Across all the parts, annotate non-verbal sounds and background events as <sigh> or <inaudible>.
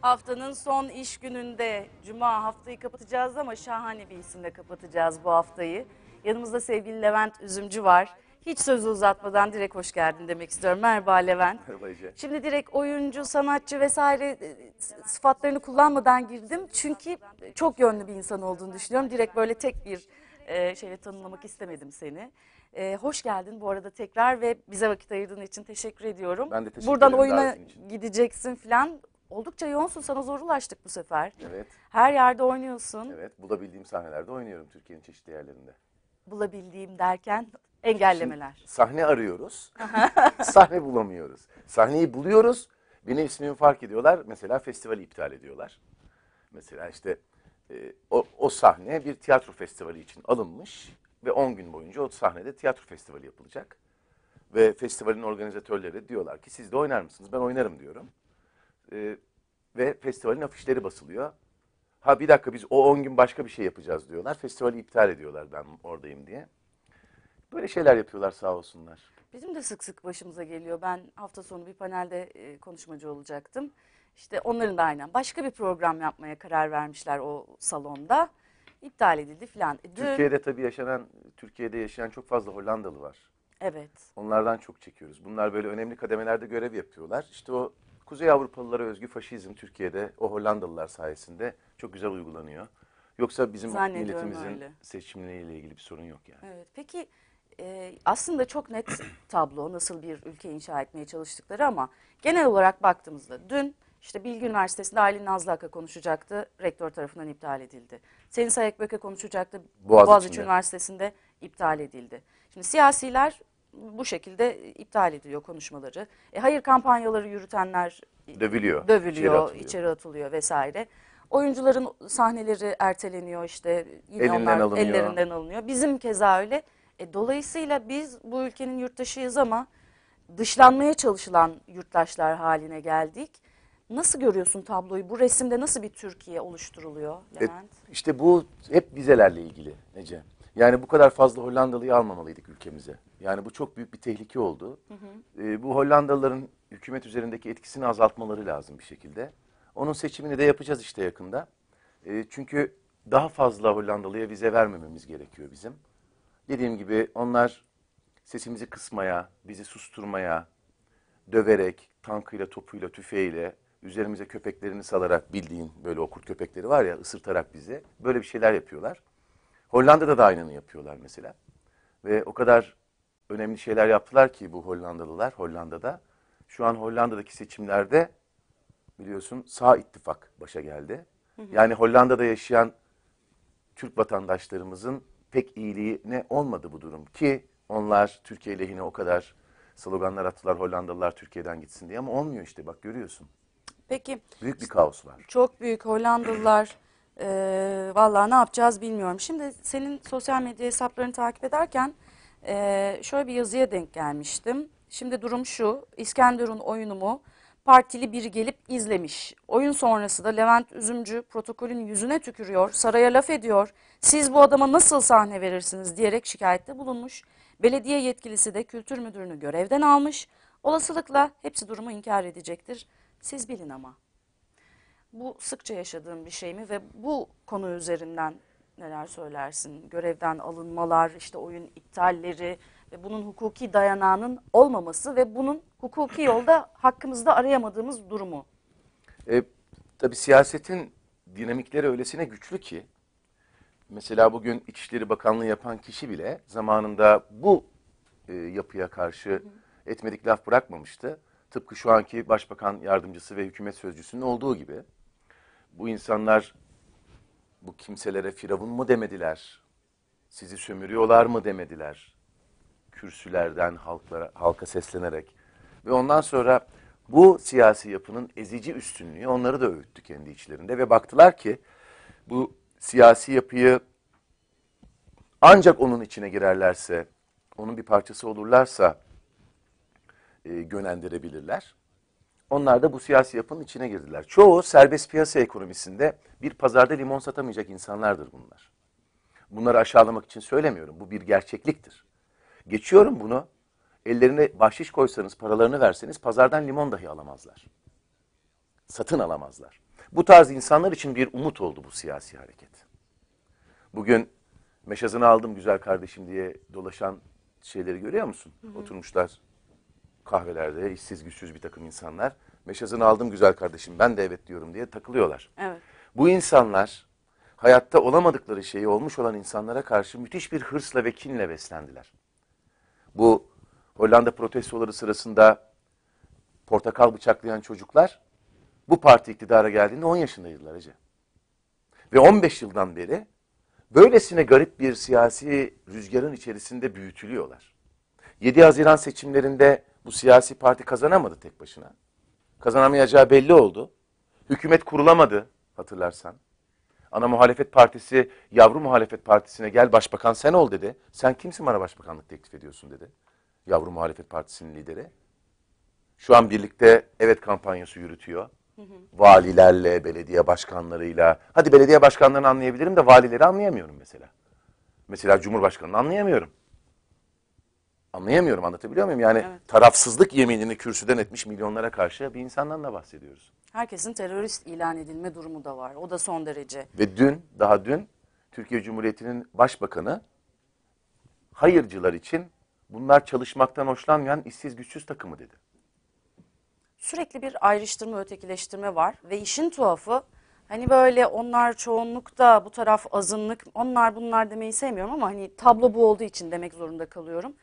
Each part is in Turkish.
Haftanın son iş gününde Cuma haftayı kapatacağız ama şahane bir isimle kapatacağız bu haftayı. Yanımızda sevgili Levent Üzümcü var. Hiç sözü uzatmadan direkt hoş geldin demek istiyorum. Merhaba Levent. Merhaba Ece. Şimdi direkt oyuncu, sanatçı vesaire e, sıfatlarını kullanmadan girdim. Çünkü çok yönlü bir insan olduğunu düşünüyorum. Direkt böyle tek bir e, şeyle tanımlamak istemedim seni. E, hoş geldin bu arada tekrar ve bize vakit ayırdığın için teşekkür ediyorum. Ben de teşekkür Buradan ederim. Buradan oyuna gideceksin falan oldukça yoğunsun. Sana zor bu sefer. Evet. Her yerde oynuyorsun. Evet. Bulabildiğim sahnelerde oynuyorum Türkiye'nin çeşitli yerlerinde. Bulabildiğim derken engellemeler. Şimdi sahne arıyoruz. <laughs> sahne bulamıyoruz. Sahneyi buluyoruz. Benim ismimi fark ediyorlar. Mesela festivali iptal ediyorlar. Mesela işte e, o, o sahne bir tiyatro festivali için alınmış ve 10 gün boyunca o sahnede tiyatro festivali yapılacak. Ve festivalin organizatörleri diyorlar ki siz de oynar mısınız? Ben oynarım diyorum. E, ve festivalin afişleri basılıyor. Ha bir dakika biz o 10 gün başka bir şey yapacağız diyorlar. Festivali iptal ediyorlar ben oradayım diye. Böyle şeyler yapıyorlar sağ olsunlar. Bizim de sık sık başımıza geliyor. Ben hafta sonu bir panelde e, konuşmacı olacaktım. İşte onların da aynen başka bir program yapmaya karar vermişler o salonda. İptal edildi filan. E, dün... Türkiye'de tabii yaşanan, Türkiye'de yaşayan çok fazla Hollandalı var. Evet. Onlardan çok çekiyoruz. Bunlar böyle önemli kademelerde görev yapıyorlar. İşte o Kuzey Avrupalılara özgü faşizm Türkiye'de o Hollandalılar sayesinde çok güzel uygulanıyor. Yoksa bizim milletimizin seçimleriyle ilgili bir sorun yok yani. Evet. Peki e, aslında çok net <clears throat> tablo nasıl bir ülke inşa etmeye çalıştıkları ama genel olarak baktığımızda dün işte Bilgi Üniversitesi'nde Aylin Nazlı konuşacaktı. Rektör tarafından iptal edildi. Selin Sayekbeke konuşacaktı. Boğaziçi, Boğaziçi Üniversitesi'nde iptal edildi. Şimdi siyasiler bu şekilde iptal ediliyor konuşmaları. E, hayır kampanyaları yürütenler dövülüyor, dövülüyor içeri, atılıyor. içeri atılıyor vesaire. Oyuncuların sahneleri erteleniyor işte yine elinden onlar alınıyor. ellerinden alınıyor. Bizim keza öyle. E, dolayısıyla biz bu ülkenin yurttaşıyız ama dışlanmaya çalışılan yurttaşlar haline geldik. Nasıl görüyorsun tabloyu? Bu resimde nasıl bir Türkiye oluşturuluyor e, Levent? E, işte bu hep vizelerle ilgili Ece. Yani bu kadar fazla Hollandalıyı almamalıydık ülkemize. Yani bu çok büyük bir tehlike oldu. Hı hı. E, bu Hollandalıların hükümet üzerindeki etkisini azaltmaları lazım bir şekilde. Onun seçimini de yapacağız işte yakında. E, çünkü daha fazla Hollandalıya vize vermememiz gerekiyor bizim. Dediğim gibi onlar sesimizi kısmaya, bizi susturmaya, döverek, tankıyla, topuyla, tüfeğiyle, üzerimize köpeklerini salarak bildiğin böyle okurt köpekleri var ya ısırtarak bizi böyle bir şeyler yapıyorlar. Hollanda'da da aynını yapıyorlar mesela. Ve o kadar önemli şeyler yaptılar ki bu Hollandalılar Hollanda'da. Şu an Hollanda'daki seçimlerde biliyorsun sağ ittifak başa geldi. Yani Hollanda'da yaşayan Türk vatandaşlarımızın pek iyiliğine olmadı bu durum ki onlar Türkiye lehine o kadar sloganlar attılar Hollandalılar Türkiye'den gitsin diye ama olmuyor işte bak görüyorsun. Peki. Büyük bir kaos var. Çok büyük Hollandalılar ee, vallahi ne yapacağız bilmiyorum. Şimdi senin sosyal medya hesaplarını takip ederken e, şöyle bir yazıya denk gelmiştim. Şimdi durum şu, İskenderun oyunumu partili biri gelip izlemiş. Oyun sonrası da Levent Üzümcü protokolün yüzüne tükürüyor, saraya laf ediyor. Siz bu adama nasıl sahne verirsiniz diyerek şikayette bulunmuş. Belediye yetkilisi de kültür müdürünü görevden almış. Olasılıkla hepsi durumu inkar edecektir. Siz bilin ama. Bu sıkça yaşadığın bir şey mi ve bu konu üzerinden neler söylersin? Görevden alınmalar, işte oyun iptalleri ve bunun hukuki dayanağının olmaması ve bunun hukuki yolda hakkımızda arayamadığımız durumu. E, tabii siyasetin dinamikleri öylesine güçlü ki mesela bugün İçişleri Bakanlığı yapan kişi bile zamanında bu e, yapıya karşı etmedik laf bırakmamıştı. Tıpkı şu anki Başbakan Yardımcısı ve Hükümet Sözcüsü'nün olduğu gibi. Bu insanlar bu kimselere firavun mu demediler? Sizi sömürüyorlar mı demediler? Kürsülerden halklara, halka seslenerek. Ve ondan sonra bu siyasi yapının ezici üstünlüğü onları da övüttü kendi içlerinde ve baktılar ki bu siyasi yapıyı ancak onun içine girerlerse, onun bir parçası olurlarsa e, yönlendirebilirler. Onlar da bu siyasi yapının içine girdiler. Çoğu serbest piyasa ekonomisinde bir pazarda limon satamayacak insanlardır bunlar. Bunları aşağılamak için söylemiyorum. Bu bir gerçekliktir. Geçiyorum bunu. Ellerine bahşiş koysanız, paralarını verseniz pazardan limon dahi alamazlar. Satın alamazlar. Bu tarz insanlar için bir umut oldu bu siyasi hareket. Bugün meşazını aldım güzel kardeşim diye dolaşan şeyleri görüyor musun? Hı hı. Oturmuşlar kahvelerde işsiz güçsüz bir takım insanlar meşazını aldım güzel kardeşim ben de evet diyorum diye takılıyorlar. Evet. Bu insanlar hayatta olamadıkları şeyi olmuş olan insanlara karşı müthiş bir hırsla ve kinle beslendiler. Bu Hollanda protestoları sırasında portakal bıçaklayan çocuklar bu parti iktidara geldiğinde 10 yaşındaydılar Ece. Ve 15 yıldan beri böylesine garip bir siyasi rüzgarın içerisinde büyütülüyorlar. 7 Haziran seçimlerinde bu siyasi parti kazanamadı tek başına. Kazanamayacağı belli oldu. Hükümet kurulamadı hatırlarsan. Ana muhalefet partisi, yavru muhalefet partisine gel başbakan sen ol dedi. Sen kimsin bana başbakanlık teklif ediyorsun dedi. Yavru muhalefet partisinin lideri. Şu an birlikte evet kampanyası yürütüyor. Valilerle, belediye başkanlarıyla. Hadi belediye başkanlarını anlayabilirim de valileri anlayamıyorum mesela. Mesela Cumhurbaşkanı'nı anlayamıyorum. Anlayamıyorum anlatabiliyor muyum? Yani evet. tarafsızlık yeminini kürsüden etmiş milyonlara karşı bir insandan da bahsediyoruz. Herkesin terörist ilan edilme durumu da var. O da son derece. Ve dün, daha dün Türkiye Cumhuriyeti'nin başbakanı hayırcılar için bunlar çalışmaktan hoşlanmayan işsiz güçsüz takımı dedi. Sürekli bir ayrıştırma, ötekileştirme var ve işin tuhafı hani böyle onlar çoğunlukta bu taraf azınlık onlar bunlar demeyi sevmiyorum ama hani tablo bu olduğu için demek zorunda kalıyorum.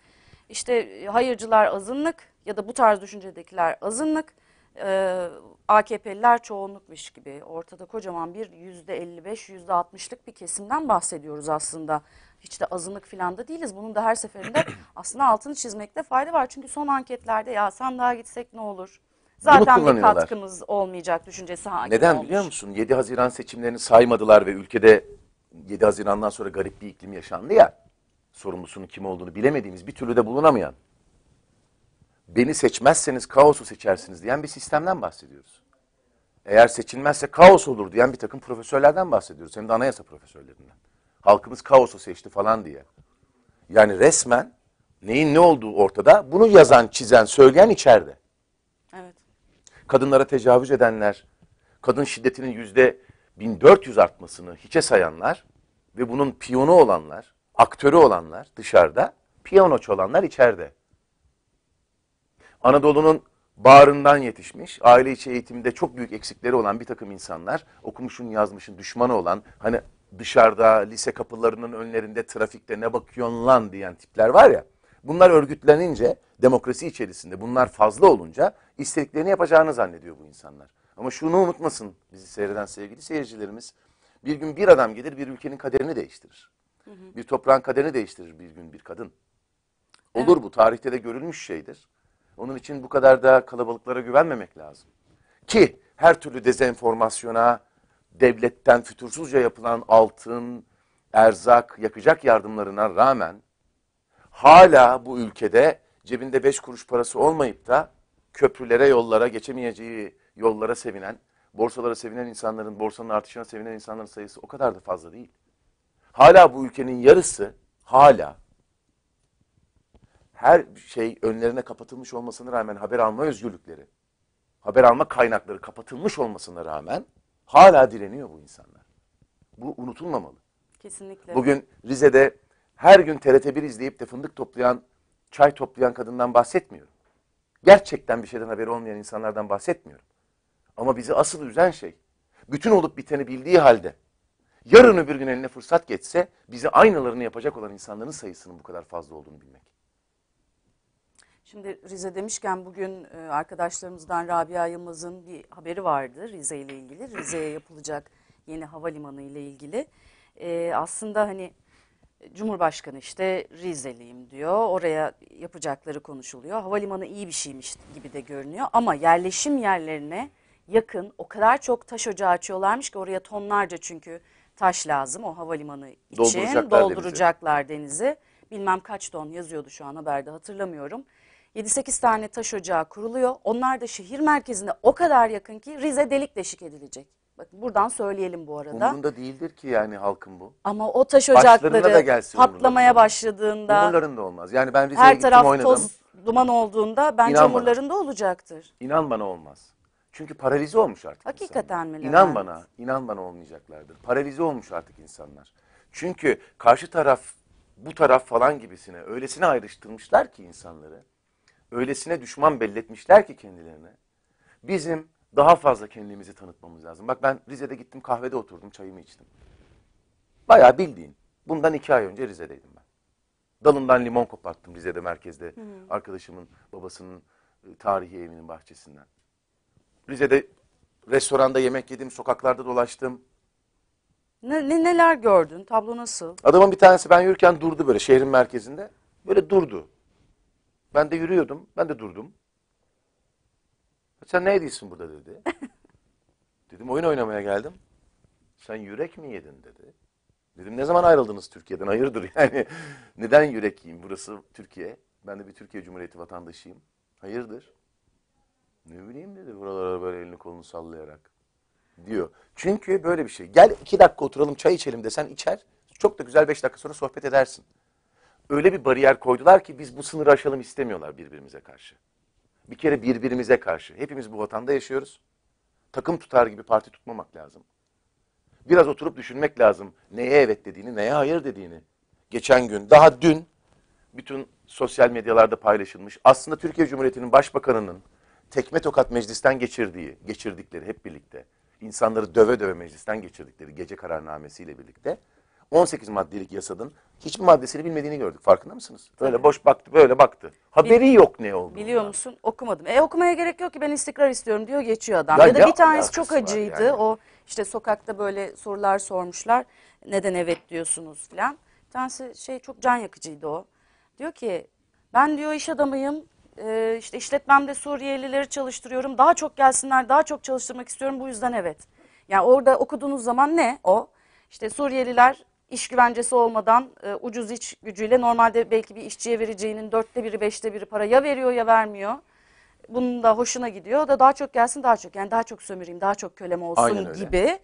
İşte e, hayırcılar azınlık ya da bu tarz düşüncedekiler azınlık, e, AKP'liler çoğunlukmuş gibi ortada kocaman bir yüzde %55, yüzde %60'lık bir kesimden bahsediyoruz aslında. Hiç de azınlık filan da değiliz. Bunun da her seferinde <clears throat> aslında altını çizmekte fayda var. Çünkü son anketlerde ya sandığa gitsek ne olur? Zaten bir katkımız olmayacak düşüncesi hakim Neden olmuş. biliyor musun? 7 Haziran seçimlerini saymadılar ve ülkede 7 Haziran'dan sonra garip bir iklim yaşandı ya sorumlusunun kim olduğunu bilemediğimiz bir türlü de bulunamayan, beni seçmezseniz kaosu seçersiniz diyen bir sistemden bahsediyoruz. Eğer seçilmezse kaos olur diyen bir takım profesörlerden bahsediyoruz. Hem de anayasa profesörlerinden. Halkımız kaosu seçti falan diye. Yani resmen neyin ne olduğu ortada. Bunu yazan, çizen, söyleyen içeride. Evet. Kadınlara tecavüz edenler, kadın şiddetinin yüzde 1400 artmasını hiçe sayanlar ve bunun piyonu olanlar, aktörü olanlar dışarıda, piyano olanlar içeride. Anadolu'nun bağrından yetişmiş, aile içi eğitimde çok büyük eksikleri olan bir takım insanlar, okumuşun yazmışın düşmanı olan, hani dışarıda lise kapılarının önlerinde trafikte ne bakıyorsun lan diyen tipler var ya, bunlar örgütlenince, demokrasi içerisinde bunlar fazla olunca istediklerini yapacağını zannediyor bu insanlar. Ama şunu unutmasın bizi seyreden sevgili seyircilerimiz, bir gün bir adam gelir bir ülkenin kaderini değiştirir. Hı Bir toprağın kaderini değiştirir bir gün bir kadın. Olur evet. bu. Tarihte de görülmüş şeydir. Onun için bu kadar da kalabalıklara güvenmemek lazım. Ki her türlü dezenformasyona, devletten fütursuzca yapılan altın, erzak, yakacak yardımlarına rağmen hala bu ülkede cebinde beş kuruş parası olmayıp da köprülere, yollara, geçemeyeceği yollara sevinen, borsalara sevinen insanların, borsanın artışına sevinen insanların sayısı o kadar da fazla değil. Hala bu ülkenin yarısı hala her şey önlerine kapatılmış olmasına rağmen haber alma özgürlükleri, haber alma kaynakları kapatılmış olmasına rağmen hala direniyor bu insanlar. Bu unutulmamalı. Kesinlikle. Bugün Rize'de her gün TRT1 izleyip de fındık toplayan, çay toplayan kadından bahsetmiyorum. Gerçekten bir şeyden haberi olmayan insanlardan bahsetmiyorum. Ama bizi asıl üzen şey, bütün olup biteni bildiği halde Yarın öbür gün eline fırsat geçse bize aynalarını yapacak olan insanların sayısının bu kadar fazla olduğunu bilmek. Şimdi Rize demişken bugün e, arkadaşlarımızdan Rabia Yılmaz'ın bir haberi vardı Rize ile ilgili. Rize'ye yapılacak yeni havalimanı ile ilgili. Ee, aslında hani e, Cumhurbaşkanı işte Rizeliyim diyor. Oraya yapacakları konuşuluyor. Havalimanı iyi bir şeymiş gibi de görünüyor. Ama yerleşim yerlerine yakın o kadar çok taş ocağı açıyorlarmış ki oraya tonlarca çünkü taş lazım o havalimanı için. Dolduracaklar, dolduracaklar denizi. denizi. Bilmem kaç ton yazıyordu şu an haberde hatırlamıyorum. 7-8 tane taş ocağı kuruluyor. Onlar da şehir merkezine o kadar yakın ki Rize delik deşik edilecek. Bakın buradan söyleyelim bu arada. Umurunda değildir ki yani halkın bu. Ama o taş ocakları da patlamaya umurlarında. başladığında. Umurlarında olmaz. Yani ben Rize'ye gittim oynadım. Her taraf toz duman olduğunda bence İnan umurlarında bana. olacaktır. İnan bana olmaz. Çünkü paralize olmuş artık Hakikaten insanlar. mi? Levent? İnan bana, inan bana olmayacaklardır. Paralize olmuş artık insanlar. Çünkü karşı taraf bu taraf falan gibisine öylesine ayrıştırmışlar ki insanları. Öylesine düşman belletmişler ki kendilerine. Bizim daha fazla kendimizi tanıtmamız lazım. Bak ben Rize'de gittim kahvede oturdum çayımı içtim. Baya bildiğin. Bundan iki ay önce Rize'deydim ben. Dalından limon koparttım Rize'de merkezde. hı. Arkadaşımın babasının e, tarihi evinin bahçesinden. Rize'de restoranda yemek yedim, sokaklarda dolaştım. Ne, ne neler gördün? Tablo nasıl? Adamın bir tanesi ben yürürken durdu böyle şehrin merkezinde. Böyle durdu. Ben de yürüyordum. Ben de durdum. Sen ne ediyorsun burada dedi. <laughs> dedim oyun oynamaya geldim. Sen yürek mi yedin dedi. Dedim ne zaman ayrıldınız Türkiye'den? Hayırdır yani. <laughs> Neden yürek yiyeyim? Burası Türkiye. Ben de bir Türkiye Cumhuriyeti vatandaşıyım. Hayırdır? Ne bileyim dedi buralara böyle elini kolunu sallayarak. Diyor. Çünkü böyle bir şey. Gel iki dakika oturalım çay içelim desen içer. Çok da güzel beş dakika sonra sohbet edersin. Öyle bir bariyer koydular ki biz bu sınırı aşalım istemiyorlar birbirimize karşı. Bir kere birbirimize karşı. Hepimiz bu vatanda yaşıyoruz. Takım tutar gibi parti tutmamak lazım. Biraz oturup düşünmek lazım. Neye evet dediğini, neye hayır dediğini. Geçen gün, daha dün bütün sosyal medyalarda paylaşılmış. Aslında Türkiye Cumhuriyeti'nin başbakanının tekme tokat meclisten geçirdiği, geçirdikleri hep birlikte, insanları döve döve meclisten geçirdikleri gece kararnamesiyle birlikte 18 maddelik yasadın hiçbir maddesini bilmediğini gördük. Farkında mısınız? Böyle boş baktı, böyle baktı. Haberi Bil- yok ne oldu. Biliyor musun? Okumadım. E okumaya gerek yok ki ben istikrar istiyorum diyor geçiyor adam. Ya, Ya, da bir tanesi çok acıydı. yani. O işte sokakta böyle sorular sormuşlar. Neden evet diyorsunuz filan. Bir tanesi şey çok can yakıcıydı o. Diyor ki ben diyor iş adamıyım. Ee, işte işletmemde Suriyelileri çalıştırıyorum. Daha çok gelsinler, daha çok çalıştırmak istiyorum. Bu yüzden evet. Yani orada okuduğunuz zaman ne o? İşte Suriyeliler iş güvencesi olmadan e, ucuz iş gücüyle normalde belki bir işçiye vereceğinin dörtte biri, beşte biri para ya veriyor ya vermiyor. Bunun da hoşuna gidiyor. O da daha çok gelsin daha çok yani daha çok sömüreyim, daha çok kölem olsun gibi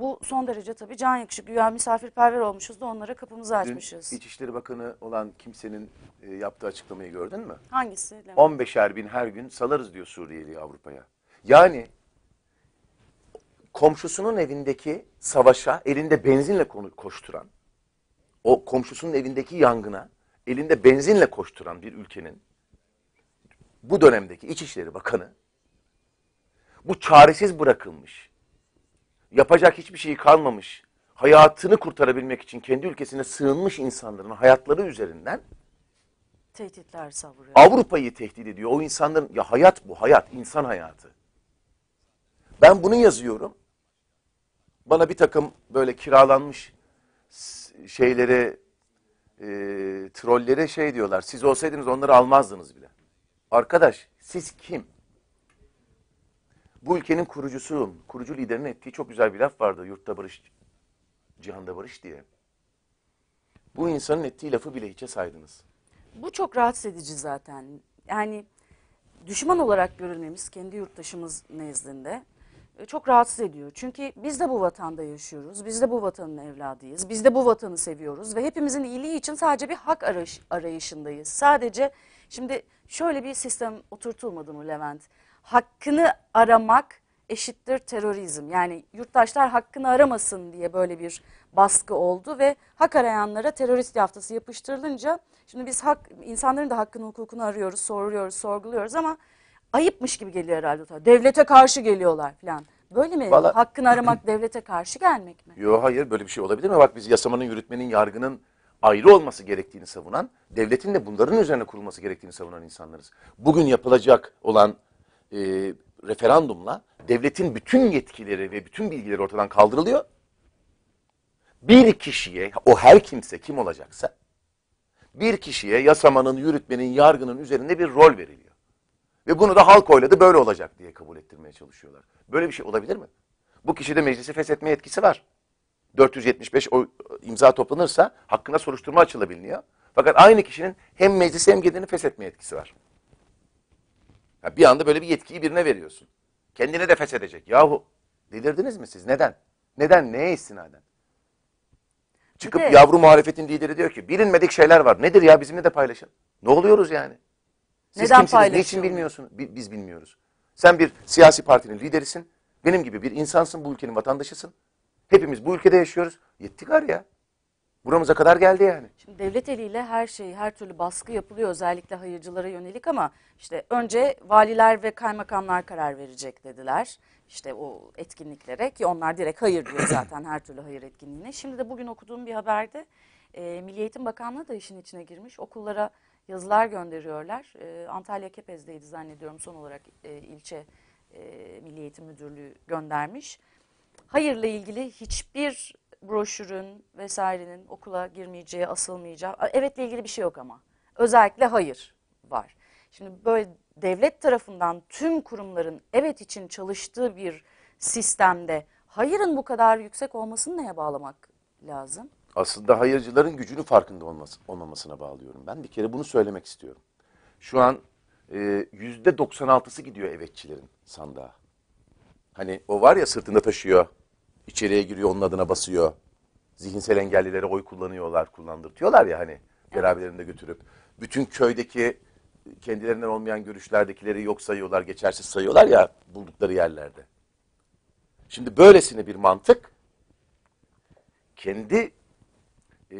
bu son derece tabii can yakışı. Güya misafirperver olmuşuz da onlara kapımızı açmışız. Dün İçişleri Bakanı olan kimsenin e, yaptığı açıklamayı gördün mü? Hangisi? 15'er bin her gün salarız diyor Suriyeli Avrupa'ya. Yani komşusunun evindeki savaşa elinde benzinle koşturan, o komşusunun evindeki yangına elinde benzinle koşturan bir ülkenin bu dönemdeki İçişleri Bakanı bu çaresiz bırakılmış yapacak hiçbir şeyi kalmamış, hayatını kurtarabilmek için kendi ülkesine sığınmış insanların hayatları üzerinden tehditler savuruyor. Avrupa'yı tehdit ediyor. O insanların ya hayat bu, hayat, insan hayatı. Ben bunu yazıyorum. Bana bir takım böyle kiralanmış şeylere, e, trollere şey diyorlar. Siz olsaydınız onları almazdınız bile. Arkadaş siz kim? Bu ülkenin kurucusu, kurucu liderinin ettiği çok güzel bir laf vardı. Yurtta barış, cihanda barış diye. Bu insanın ettiği lafı bile hiçe saydınız. Bu çok rahatsız edici zaten. Yani düşman olarak görülmemiz kendi yurttaşımız nezdinde e, çok rahatsız ediyor. Çünkü biz de bu vatanda yaşıyoruz, biz de bu vatanın evladıyız, biz de bu vatanı seviyoruz ve hepimizin iyiliği için sadece bir hak arayış, arayışındayız. Sadece şimdi şöyle bir sistem oturtulmadı mı Levent? hakkını aramak eşittir terörizm. Yani yurttaşlar hakkını aramasın diye böyle bir baskı oldu ve hak arayanlara terörist yaftası yapıştırılınca şimdi biz hak insanların da hakkını hukukunu arıyoruz, soruyoruz, sorguluyoruz ama ayıpmış gibi geliyor herhalde. Devlete karşı geliyorlar falan. Böyle mi? Vallahi, Hakkını aramak devlete karşı gelmek mi? Yok hayır böyle bir şey olabilir mi? Bak biz yasamanın, yürütmenin, yargının ayrı olması gerektiğini savunan, devletin de bunların üzerine kurulması gerektiğini savunan insanlarız. Bugün yapılacak olan e, referandumla devletin bütün yetkileri ve bütün bilgileri ortadan kaldırılıyor. Bir kişiye, o her kimse kim olacaksa, bir kişiye yasamanın, yürütmenin, yargının üzerinde bir rol veriliyor. Ve bunu da halk oyladı böyle olacak diye kabul ettirmeye çalışıyorlar. Böyle bir şey olabilir mi? Bu kişide meclisi feshetme yetkisi var. 475 oy, e, imza toplanırsa hakkında soruşturma açılabiliyor. Fakat aynı kişinin hem meclisi hem gedini feshetme yetkisi var. Ya bir anda böyle bir yetkiyi birine veriyorsun. Kendine de feshedecek. Yahu delirdiniz mi siz? Neden? Neden? Neye istinaden? Çıkıp evet. yavru muhalefetin lideri diyor ki bilinmedik şeyler var. Nedir ya bizimle de paylaşın. Ne oluyoruz yani? Siz Neden kimsiniz? için bilmiyorsunuz? Biz bilmiyoruz. Sen bir siyasi partinin liderisin. Benim gibi bir insansın. Bu ülkenin vatandaşısın. Hepimiz bu ülkede yaşıyoruz. Yetti gar ya. Buramıza kadar geldi yani. Şimdi devlet eliyle her şey, her türlü baskı yapılıyor özellikle hayırcılara yönelik ama işte önce valiler ve kaymakamlar karar verecek dediler. İşte o etkinliklere ki onlar direkt hayır diyor <coughs> zaten her türlü hayır etkinliğine. Şimdi de bugün okuduğum bir haberde e, Milli Eğitim Bakanlığı da işin içine girmiş. Okullara yazılar gönderiyorlar. E, Antalya Kepez'deydi zannediyorum son olarak e, ilçe e, Milli Eğitim Müdürlüğü göndermiş. Hayırla ilgili hiçbir broşürün vesairenin okula girmeyeceği, asılmayacağı. Evetle ilgili bir şey yok ama. Özellikle hayır var. Şimdi böyle devlet tarafından tüm kurumların evet için çalıştığı bir sistemde hayırın bu kadar yüksek olmasını neye bağlamak lazım? Aslında hayırcıların gücünü farkında olması, olmamasına bağlıyorum ben. Bir kere bunu söylemek istiyorum. Şu an e, yüzde %96'sı gidiyor evetçilerin sandığa. Hani o var ya sırtında taşıyor içeriye giriyor onun adına basıyor. Zihinsel engellilere oy kullanıyorlar, kullandırtıyorlar ya hani beraberlerinde götürüp. Bütün köydeki kendilerinden olmayan görüşlerdekileri yok sayıyorlar, geçersiz sayıyorlar ya buldukları yerlerde. Şimdi böylesine bir mantık kendi e,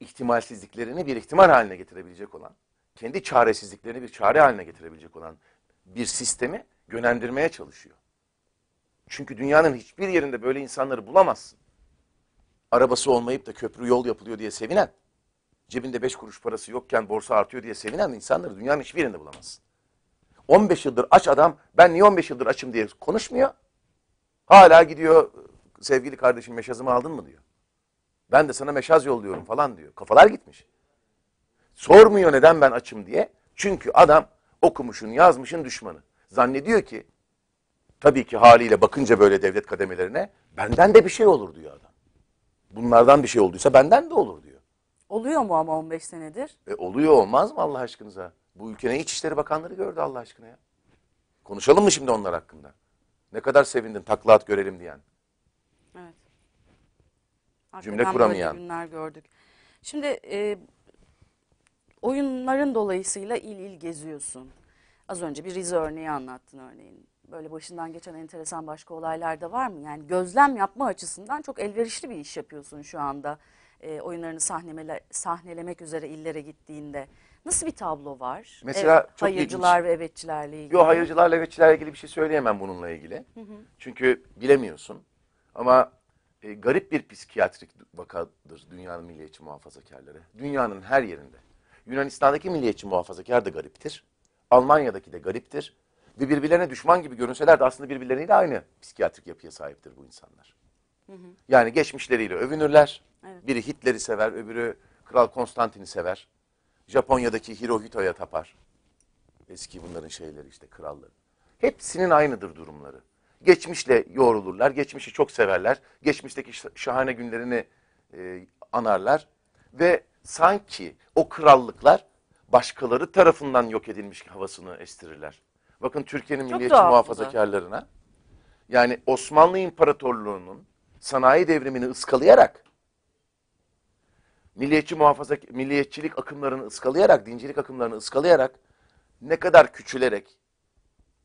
ihtimalsizliklerini bir ihtimal haline getirebilecek olan, kendi çaresizliklerini bir çare haline getirebilecek olan bir sistemi yönlendirmeye çalışıyor. Çünkü dünyanın hiçbir yerinde böyle insanları bulamazsın. Arabası olmayıp da köprü yol yapılıyor diye sevinen, cebinde beş kuruş parası yokken borsa artıyor diye sevinen insanları dünyanın hiçbir yerinde bulamazsın. 15 yıldır aç adam ben niye 15 yıldır açım diye konuşmuyor. Hala gidiyor sevgili kardeşim meşazımı aldın mı diyor. Ben de sana meşaz yolluyorum falan diyor. Kafalar gitmiş. Sormuyor neden ben açım diye. Çünkü adam okumuşun yazmışın düşmanı. Zannediyor ki Tabii ki haliyle bakınca böyle devlet kademelerine benden de bir şey olur diyor adam. Bunlardan bir şey olduysa benden de olur diyor. Oluyor mu ama 15 senedir? E oluyor olmaz mı Allah aşkınıza? Bu ülkenin İçişleri Bakanları gördü Allah aşkına ya. Konuşalım mı şimdi onlar hakkında? Ne kadar sevindin takla at görelim diyen. Evet. Hakikaten Cümle kuramayan. Böyle günler gördük. Şimdi e, oyunların dolayısıyla il il geziyorsun. Az önce bir Rize örneği anlattın örneğin böyle başından geçen enteresan başka olaylar da var mı? Yani gözlem yapma açısından çok elverişli bir iş yapıyorsun şu anda. E, oyunlarını sahnele, sahnelemek üzere illere gittiğinde. Nasıl bir tablo var? Mesela evet, çok hayırcılar ilginç. ve evetçilerle ilgili. Yok hayırcılarla evetçilerle ilgili bir şey söyleyemem bununla ilgili. Hı hı. Çünkü bilemiyorsun. Ama e, garip bir psikiyatrik vakadır dünyanın milliyetçi muhafazakarları. Dünyanın her yerinde. Yunanistan'daki milliyetçi muhafazakar da gariptir. Almanya'daki de gariptir ve birbirlerine düşman gibi görünseler de aslında birbirleriyle aynı psikiyatrik yapıya sahiptir bu insanlar. Yani geçmişleriyle övünürler. Evet. Biri Hitler'i sever, öbürü Kral Konstantin'i sever. Japonya'daki Hirohito'ya tapar. Eski bunların şeyleri işte kralları. Hepsinin aynıdır durumları. Geçmişle yoğrulurlar, geçmişi çok severler. Geçmişteki şahane günlerini e, anarlar. Ve sanki o krallıklar başkaları tarafından yok edilmiş havasını estirirler. Bakın Türkiye'nin milliyetçi doğal muhafazakarlarına. Yani Osmanlı İmparatorluğu'nun sanayi devrimini ıskalayarak milliyetçi muhafaza milliyetçilik akımlarını ıskalayarak, dincilik akımlarını ıskalayarak ne kadar küçülerek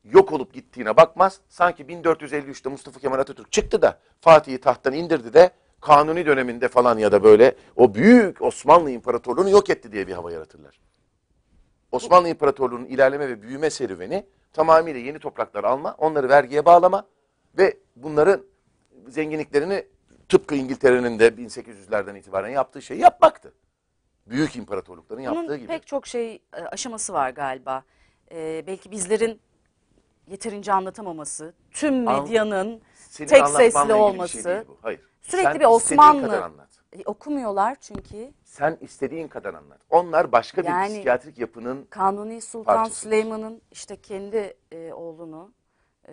yok olup gittiğine bakmaz. Sanki 1453'te Mustafa Kemal Atatürk çıktı da Fatih'i tahttan indirdi de Kanuni döneminde falan ya da böyle o büyük Osmanlı İmparatorluğunu yok etti diye bir hava yaratırlar. Osmanlı İmparatorluğu'nun ilerleme ve büyüme serüveni tamamıyla yeni topraklar alma, onları vergiye bağlama ve bunların zenginliklerini tıpkı İngiltere'nin de 1800'lerden itibaren yaptığı şeyi yapmaktı. Büyük imparatorlukların Bunun yaptığı gibi. pek çok şey e, aşaması var galiba. Ee, belki bizlerin yeterince anlatamaması, tüm medyanın An, tek sesli şey olması. Bir Hayır. Sürekli Sen bir Osmanlı e, okumuyorlar çünkü. Sen istediğin kadar anlat. Onlar başka bir psikiyatrik yapının Kanuni Sultan Parçası. Süleyman'ın işte kendi e, oğlunu e,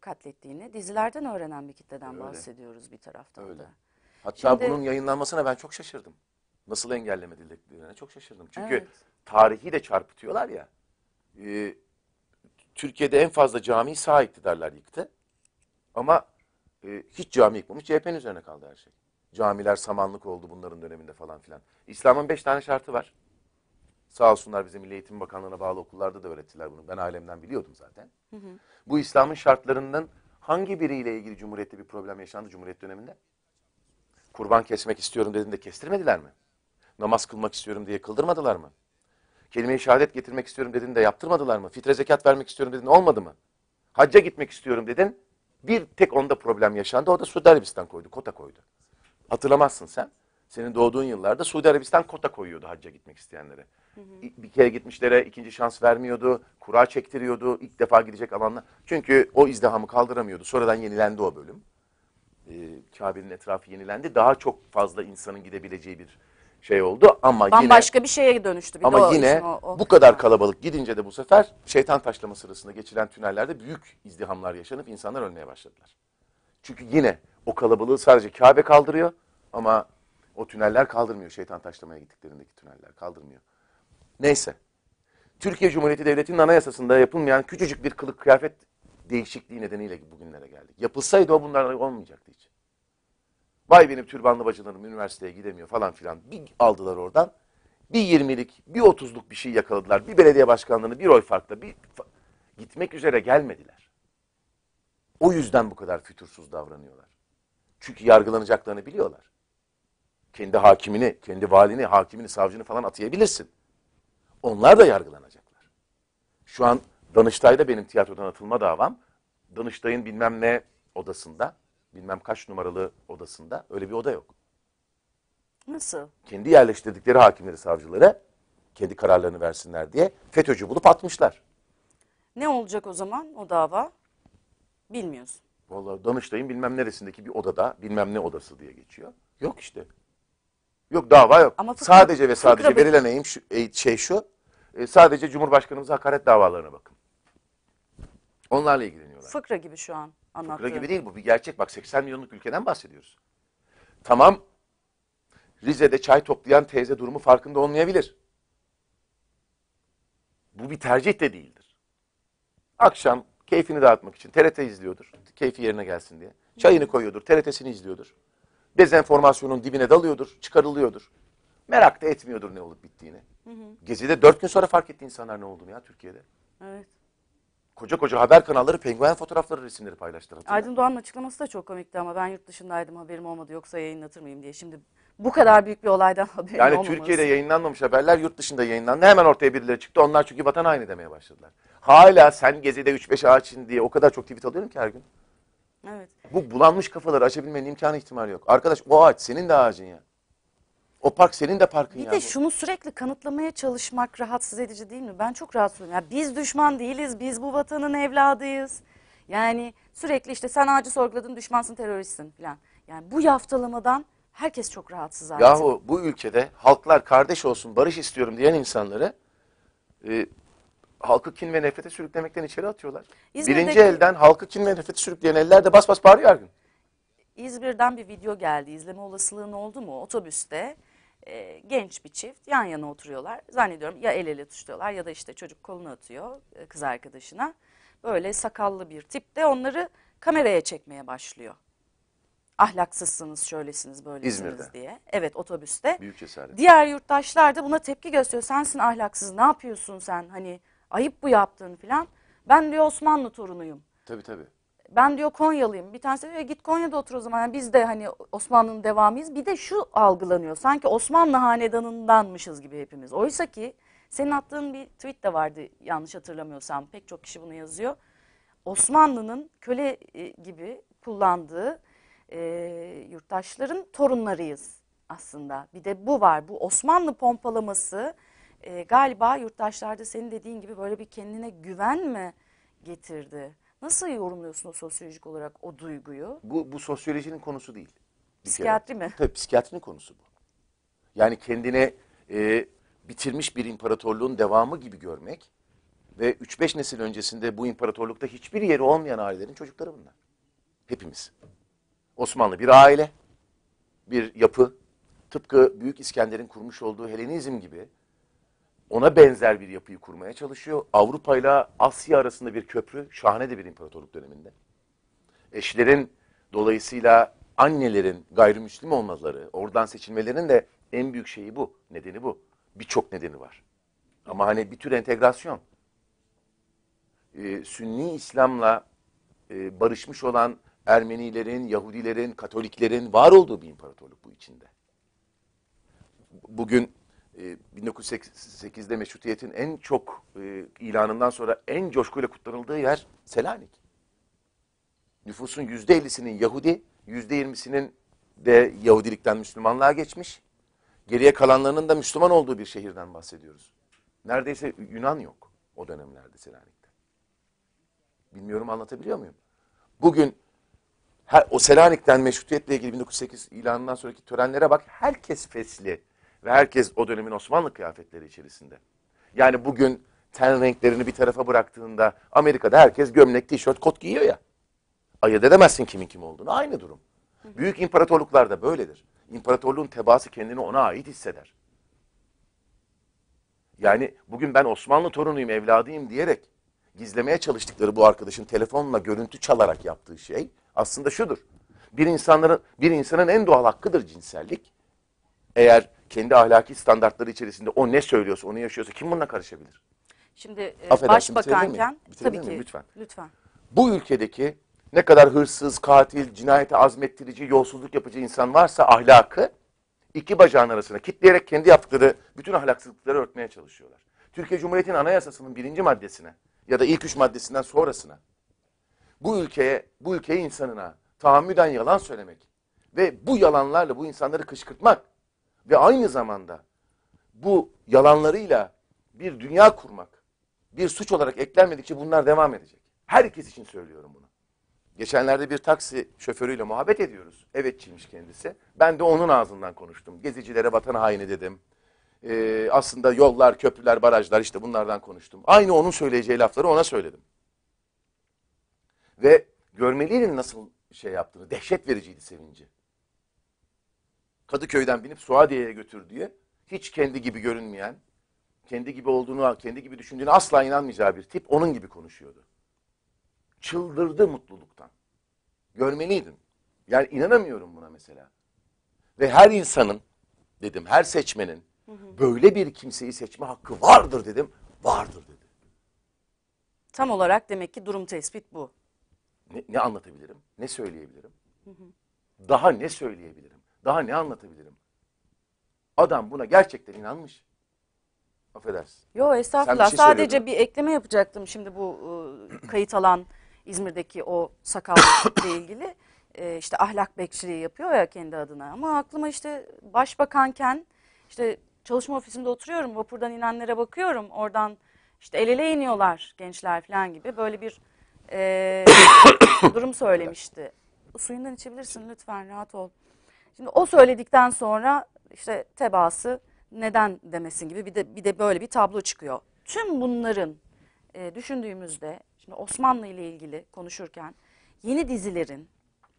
katlettiğini dizilerden öğrenen bir kitleden Öyle. bahsediyoruz bir taraftan Öyle. da. Hatta Şimdi- bunun yayınlanmasına ben çok şaşırdım. Nasıl engellemediklerine çok şaşırdım. Çünkü Evet. tarihi de çarpıtıyorlar ya. Ee, Türkiye'de en fazla cami sağ iktidarlar yıktı. Ama e, hiç cami yıkmamış CHP'nin üzerine kaldı her şey. Camiler samanlık oldu bunların döneminde falan filan. İslam'ın beş tane şartı var. Sağ olsunlar bize Milli Eğitim Bakanlığı'na bağlı okullarda da öğrettiler bunu. Ben alemden biliyordum zaten. Hı hı. Bu İslam'ın şartlarından hangi biriyle ilgili Cumhuriyet'te bir problem yaşandı Cumhuriyet döneminde? Kurban kesmek istiyorum dediğinde kestirmediler mi? Namaz kılmak istiyorum diye kıldırmadılar mı? Kelime-i şehadet getirmek istiyorum dediğinde yaptırmadılar mı? Fitre zekat vermek istiyorum dediğinde olmadı mı? Hacca gitmek istiyorum dedin. Bir tek onda problem yaşandı. O da Suudi Arabistan koydu, kota koydu. Hatırlamazsın sen. Senin doğduğun yıllarda Suudi Arabistan kota koyuyordu hacca gitmek isteyenlere. Hı hı. Bir kere gitmişlere ikinci şans vermiyordu, kura çektiriyordu ilk defa gidecek alanla. Çünkü o izdihamı kaldıramıyordu. Sonradan yenilendi o bölüm. Ee, Kabe'nin etrafı yenilendi. Daha çok fazla insanın gidebileceği bir şey oldu ama Bambaşka yine... Bambaşka bir şeye dönüştü. Bir ama yine o, o. bu kadar kalabalık gidince de bu sefer şeytan taşlama sırasında geçilen tünellerde büyük izdihamlar yaşanıp insanlar ölmeye başladılar. Çünkü yine o kalabalığı sadece Kabe kaldırıyor ama o tüneller kaldırmıyor. Şeytan taşlamaya gittiklerindeki tüneller kaldırmıyor. Neyse. Türkiye Cumhuriyeti Devleti'nin anayasasında yapılmayan küçücük bir kılık kıyafet değişikliği nedeniyle bugünlere geldik. Yapılsaydı o bunlar olmayacaktı hiç. Vay benim türbanlı bacılarım üniversiteye gidemiyor falan filan. Bir aldılar oradan. Bir yirmilik, bir otuzluk bir şey yakaladılar. Bir belediye başkanlığını bir oy farkla bir gitmek üzere gelmediler. O yüzden bu kadar fütursuz davranıyorlar. Çünkü yargılanacaklarını biliyorlar. Kendi hakimini, kendi valini, hakimini, savcını falan atayabilirsin. Onlar da yargılanacaklar. Şu an Danıştay'da benim tiyatrodan atılma davam. Danıştay'ın bilmem ne odasında, bilmem kaç numaralı odasında öyle bir oda yok. Nasıl? Kendi yerleştirdikleri hakimleri, savcıları kendi kararlarını versinler diye FETÖ'cü bulup atmışlar. Ne olacak o zaman o dava? Bilmiyorsun. Vallahi Danıştay'ın bilmem neresindeki bir odada bilmem ne odası diye geçiyor. Yok işte. Yok dava yok. Ama fıkra- sadece ve sadece fıkra- verilen eğim şu, e, şey şu. e, sadece Cumhurbaşkanımıza hakaret davalarına bakın. Onlarla ilgileniyorlar. Fıkra gibi şu an anlattığın. Fıkra gibi değil bu bir gerçek. Bak 80 milyonluk ülkeden bahsediyoruz. Tamam. Rize'de çay toplayan teyze durumu farkında olmayabilir. Bu bir tercih de değildir. Akşam Keyfini dağıtmak için. TRT izliyordur. Keyfi yerine gelsin diye. Çayını koyuyordur. TRT'sini izliyordur. Dezenformasyonun dibine dalıyordur. Çıkarılıyordur. Merak da etmiyordur ne olup bittiğini. Hı hı. Gezi'de dört gün sonra fark etti insanlar ne olduğunu ya Türkiye'de. Evet. Koca koca haber kanalları penguen fotoğrafları resimleri paylaştı. Aydın Doğan'ın açıklaması da çok komikti ama ben yurt dışındaydım haberim olmadı yoksa yayınlatır mıyım diye. Şimdi bu kadar büyük bir olaydan <laughs> haberim yani olmaması. Türkiye'de yayınlanmamış haberler yurt dışında yayınlandı. Hemen ortaya birileri çıktı. Onlar çünkü vatan haini demeye başladılar. Hala sen gezide 3-5 ağaçın diye o kadar çok tweet alıyorum ki her gün. Evet. Bu bulanmış kafaları açabilmenin imkanı ihtimali yok. Arkadaş o ağaç senin de ağacın ya. O park senin de parkın Bir ya. de bu. şunu sürekli kanıtlamaya çalışmak rahatsız edici değil mi? Ben çok rahatsız oluyorum. Ya biz düşman değiliz, biz bu vatanın evladıyız. Yani sürekli işte sen ağacı sorguladın, düşmansın, teröristsin falan. Yani bu yaftalamadan herkes çok rahatsız artık. Yahu bu ülkede halklar kardeş olsun, barış istiyorum diyen insanları e, halkı kin ve nefrete sürüklemekten içeri atıyorlar. İzmir'deki... Birinci elden halkı kin ve nefrete sürükleyen eller de bas bas bağırıyor her gün. İzmir'den bir video geldi. İzleme olasılığın oldu mu? Otobüste e, genç bir çift yan yana oturuyorlar. Zannediyorum ya el ele tutuyorlar ya da işte çocuk kolunu atıyor e, kız arkadaşına. Böyle sakallı bir tip de onları kameraya çekmeye başlıyor. Ahlaksızsınız, şöylesiniz, böylesiniz İzmir'de. diye. Evet otobüste. Büyük cesaret. Diğer yurttaşlar da buna tepki gösteriyor. Sensin ahlaksız ne yapıyorsun sen hani Ayıp bu yaptığın filan. Ben diyor Osmanlı torunuyum. Tabii tabii. Ben diyor Konyalıyım. Bir tanesi diyor e, git Konya'da otur o zaman. Yani biz de hani Osmanlı'nın devamıyız. Bir de şu algılanıyor. Sanki Osmanlı hanedanındanmışız gibi hepimiz. Oysa ki senin attığın bir tweet de vardı yanlış hatırlamıyorsam. Pek çok kişi bunu yazıyor. Osmanlı'nın köle e, gibi kullandığı e, yurttaşların torunlarıyız aslında. Bir de bu var. Bu Osmanlı pompalaması e, galiba yurttaşlarda senin dediğin gibi böyle bir kendine güven mi getirdi? Nasıl yorumluyorsun o sosyolojik olarak o duyguyu? Bu, bu sosyolojinin konusu değil. Psikiyatri mi? Tabii psikiyatrinin konusu bu. Yani kendine e, bitirmiş bir imparatorluğun devamı gibi görmek ve 3-5 nesil öncesinde bu imparatorlukta hiçbir yeri olmayan ailelerin çocukları bunlar. Hepimiz. Osmanlı bir aile, bir yapı, tıpkı Büyük İskender'in kurmuş olduğu Helenizm gibi ona benzer bir yapıyı kurmaya çalışıyor. Avrupa ile Asya arasında bir köprü şahane de bir imparatorluk döneminde. Eşlerin dolayısıyla annelerin gayrimüslim olmaları, oradan seçilmelerinin de en büyük şeyi bu. Nedeni bu. Birçok nedeni var. Ama hani bir tür entegrasyon. Ee, Sünni İslam'la e, barışmış olan Ermenilerin, Yahudilerin, Katoliklerin var olduğu bir imparatorluk bu içinde. Bugün e, 1908'de meşrutiyetin en çok e, ilanından sonra en coşkuyla kutlanıldığı yer Selanik. Nüfusun yüzde ellisinin Yahudi, yüzde yirmisinin de Yahudilikten Müslümanlığa geçmiş. Geriye kalanlarının da Müslüman olduğu bir şehirden bahsediyoruz. Neredeyse Yunan yok o dönemlerde Selanik'te. Bilmiyorum anlatabiliyor muyum? Bugün her, o Selanik'ten meşrutiyetle ilgili 1908 ilanından sonraki törenlere bak herkes fesli ve herkes o dönemin Osmanlı kıyafetleri içerisinde. Yani bugün ten renklerini bir tarafa bıraktığında Amerika'da herkes gömlek, tişört, kot giyiyor ya. Ayırt edemezsin kimin kim olduğunu. Aynı durum. Büyük imparatorluklar da böyledir. İmparatorluğun tebaası kendini ona ait hisseder. Yani bugün ben Osmanlı torunuyum, evladıyım diyerek gizlemeye çalıştıkları bu arkadaşın telefonla görüntü çalarak yaptığı şey aslında şudur. Bir insanların bir insanın en doğal hakkıdır cinsellik. Eğer kendi ahlaki standartları içerisinde o ne söylüyorsa, onu yaşıyorsa kim bununla karışabilir? Şimdi e, Affedersin, başbakanken tabii ki lütfen. Lütfen. Bu ülkedeki ne kadar hırsız, katil, cinayete azmettirici, yolsuzluk yapıcı insan varsa ahlakı iki bacağın arasına kitleyerek kendi yaptıkları bütün ahlaksızlıkları örtmeye çalışıyorlar. Türkiye Cumhuriyeti'nin anayasasının birinci maddesine ya da ilk üç maddesinden sonrasına bu ülkeye, bu ülkeye insanına tahammüden yalan söylemek ve bu yalanlarla bu insanları kışkırtmak ve aynı zamanda bu yalanlarıyla bir dünya kurmak bir suç olarak eklenmedikçe bunlar devam edecek. Herkes için söylüyorum bunu. Geçenlerde bir taksi şoförüyle muhabbet ediyoruz. Evetçiymiş kendisi. Ben de onun ağzından konuştum. Gezicilere vatan haini dedim. Ee, aslında yollar, köprüler, barajlar işte bunlardan konuştum. Aynı onun söyleyeceği lafları ona söyledim. Ve görmeliydin nasıl şey yaptığını. Dehşet vericiydi sevinci. Kadıköy'den binip Suadiye'ye götür diye hiç kendi gibi görünmeyen, kendi gibi olduğunu, kendi gibi düşündüğünü asla inanmayacağı bir tip onun gibi konuşuyordu. Çıldırdı mutluluktan. Görmeliydin. Yani inanamıyorum buna mesela. Ve her insanın dedim, her seçmenin hı hı. böyle bir kimseyi seçme hakkı vardır dedim, vardır dedi. Tam olarak demek ki durum tespit bu. Ne, ne anlatabilirim? Ne söyleyebilirim? Hı hı. Daha ne söyleyebilirim? Daha ne anlatabilirim? Adam buna gerçekten inanmış. Affedersin. Yo estağfurullah. bir şey Sadece bir ekleme yapacaktım şimdi bu e, kayıt alan İzmir'deki o sakallıkla ilgili. E, işte ahlak bekçiliği yapıyor ya kendi adına. Ama aklıma işte başbakanken işte çalışma ofisimde oturuyorum. Vapurdan inenlere bakıyorum. Oradan işte el ele iniyorlar gençler falan gibi. Böyle bir e, <coughs> durum söylemişti. Suyundan içebilirsin lütfen rahat ol. Şimdi o söyledikten sonra işte tebası neden demesin gibi bir de bir de böyle bir tablo çıkıyor. Tüm bunların e, düşündüğümüzde şimdi Osmanlı ile ilgili konuşurken yeni dizilerin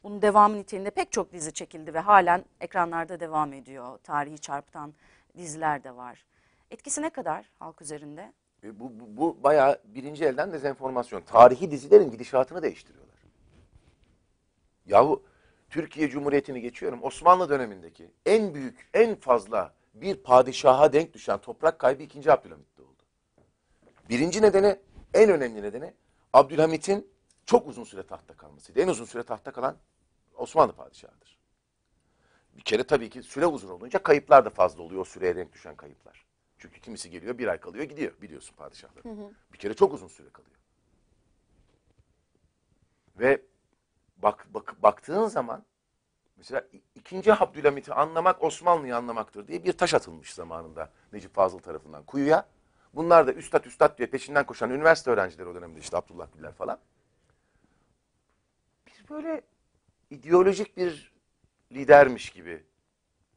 bunun devamı niteliğinde pek çok dizi çekildi ve halen ekranlarda devam ediyor. Tarihi çarpıtan diziler de var. Etkisi ne kadar halk üzerinde? E, bu, bu, bu bayağı birinci elden dezenformasyon. Tarihi dizilerin gidişatını değiştiriyorlar. Yahu Türkiye Cumhuriyeti'ni geçiyorum. Osmanlı dönemindeki en büyük, en fazla bir padişaha denk düşen toprak kaybı 2. Abdülhamit'te oldu. Birinci nedeni, en önemli nedeni Abdülhamit'in çok uzun süre tahtta kalmasıydı. En uzun süre tahtta kalan Osmanlı padişahıdır. Bir kere tabii ki süre uzun olunca kayıplar da fazla oluyor. O süreye denk düşen kayıplar. Çünkü kimisi geliyor bir ay kalıyor gidiyor biliyorsun padişahlar. Bir kere çok uzun süre kalıyor. Ve bak, bak, baktığın zaman mesela ikinci Abdülhamit'i anlamak Osmanlı'yı anlamaktır diye bir taş atılmış zamanında Necip Fazıl tarafından kuyuya. Bunlar da üstad üstad diye peşinden koşan üniversite öğrencileri o dönemde işte Abdullah Güller falan. Bir böyle ideolojik bir lidermiş gibi